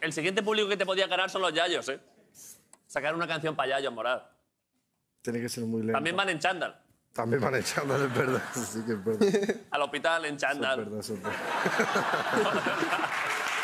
El siguiente público que te podía ganar son los Yayos, ¿eh? Sacar una canción para Yayos, Moral. Tiene que ser muy lento. También van en chándal. También van en chándal, es verdad. es Al hospital en chándal. Es verdad, es verdad.